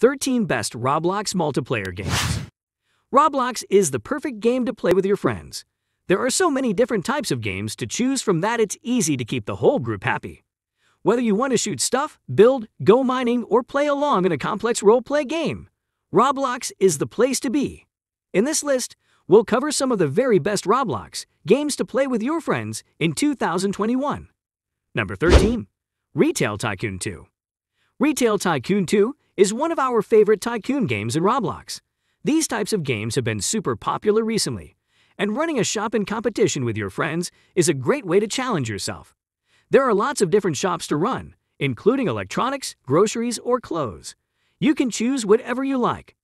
13 Best Roblox Multiplayer Games Roblox is the perfect game to play with your friends. There are so many different types of games to choose from that it's easy to keep the whole group happy. Whether you want to shoot stuff, build, go mining, or play along in a complex role-play game, Roblox is the place to be. In this list, we'll cover some of the very best Roblox games to play with your friends in 2021. Number 13. Retail Tycoon 2 Retail Tycoon 2 is one of our favorite tycoon games in Roblox. These types of games have been super popular recently, and running a shop in competition with your friends is a great way to challenge yourself. There are lots of different shops to run, including electronics, groceries, or clothes. You can choose whatever you like.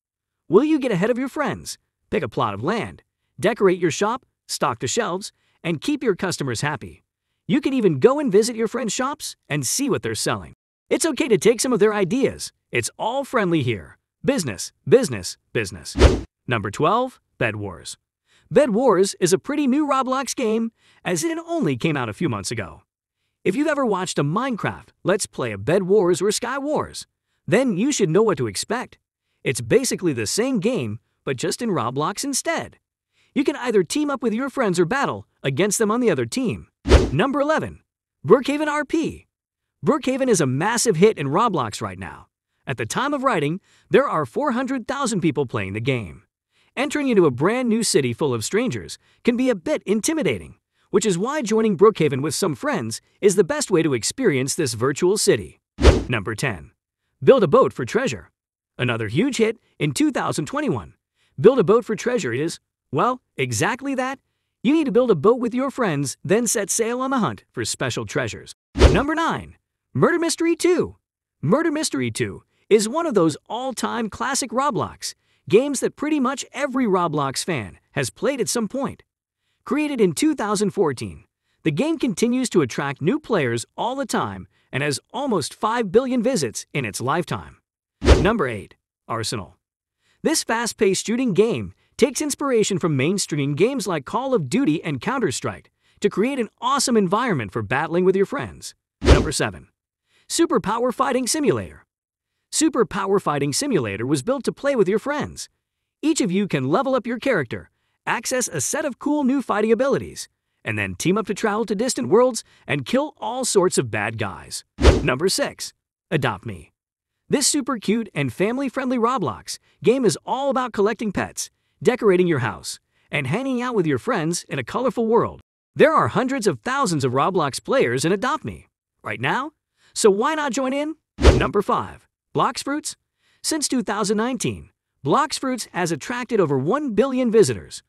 Will you get ahead of your friends, pick a plot of land, decorate your shop, stock the shelves, and keep your customers happy? You can even go and visit your friends' shops and see what they're selling. It's okay to take some of their ideas. It's all friendly here. Business, business, business. Number 12, Bed Wars. Bed Wars is a pretty new Roblox game, as it only came out a few months ago. If you've ever watched a Minecraft Let's Play a Bed Wars or Sky Wars, then you should know what to expect. It's basically the same game, but just in Roblox instead. You can either team up with your friends or battle against them on the other team. Number 11. Brookhaven RP Brookhaven is a massive hit in Roblox right now. At the time of writing, there are 400,000 people playing the game. Entering into a brand new city full of strangers can be a bit intimidating, which is why joining Brookhaven with some friends is the best way to experience this virtual city. Number 10. Build a boat for treasure. Another huge hit in 2021. Build a boat for treasure is, well, exactly that. You need to build a boat with your friends, then set sail on the hunt for special treasures. Number 9. Murder Mystery 2 Murder Mystery 2 is one of those all-time classic Roblox, games that pretty much every Roblox fan has played at some point. Created in 2014, the game continues to attract new players all the time and has almost 5 billion visits in its lifetime. Number 8. Arsenal This fast-paced shooting game takes inspiration from mainstream games like Call of Duty and Counter-Strike to create an awesome environment for battling with your friends. Number 7. Super Power Fighting Simulator. Super Power Fighting Simulator was built to play with your friends. Each of you can level up your character, access a set of cool new fighting abilities, and then team up to travel to distant worlds and kill all sorts of bad guys. Number 6. Adopt Me. This super cute and family-friendly Roblox game is all about collecting pets, decorating your house, and hanging out with your friends in a colorful world. There are hundreds of thousands of Roblox players in Adopt Me. Right now, so why not join in? Number 5. Blox Fruits Since 2019, Blox Fruits has attracted over 1 billion visitors.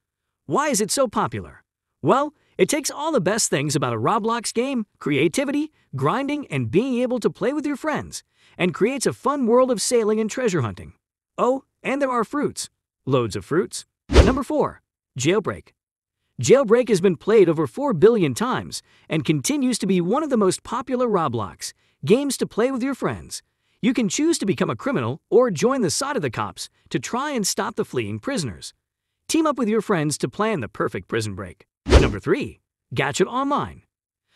Why is it so popular? Well, it takes all the best things about a Roblox game, creativity, grinding, and being able to play with your friends, and creates a fun world of sailing and treasure hunting. Oh, and there are fruits. Loads of fruits. Number 4. Jailbreak Jailbreak has been played over 4 billion times and continues to be one of the most popular Roblox, games to play with your friends. You can choose to become a criminal or join the side of the cops to try and stop the fleeing prisoners. Team up with your friends to plan the perfect prison break. Number 3. Gadget Online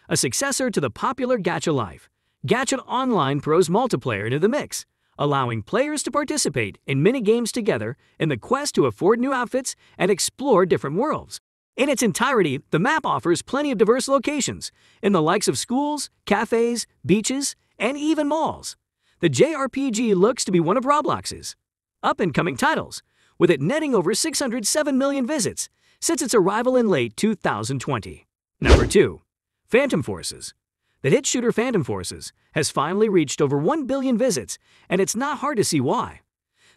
A successor to the popular Gacha Life, Gadget Online throws multiplayer into the mix, allowing players to participate in mini-games together in the quest to afford new outfits and explore different worlds. In its entirety, the map offers plenty of diverse locations in the likes of schools, cafes, beaches, and even malls. The JRPG looks to be one of Roblox's up-and-coming titles, with it netting over 607 million visits since its arrival in late 2020. Number 2. Phantom Forces The hit shooter Phantom Forces has finally reached over 1 billion visits, and it's not hard to see why.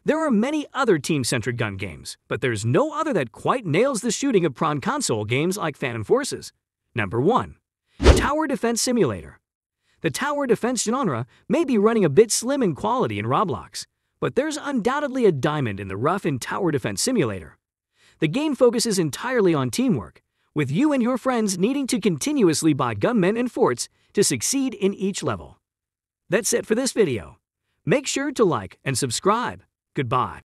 There are many other team-centric gun games, but there's no other that quite nails the shooting of prawn console games like Phantom Forces. Number 1. Tower Defense Simulator the tower defense genre may be running a bit slim in quality in Roblox, but there's undoubtedly a diamond in the rough in Tower Defense Simulator. The game focuses entirely on teamwork, with you and your friends needing to continuously buy gunmen and forts to succeed in each level. That's it for this video. Make sure to like and subscribe. Goodbye.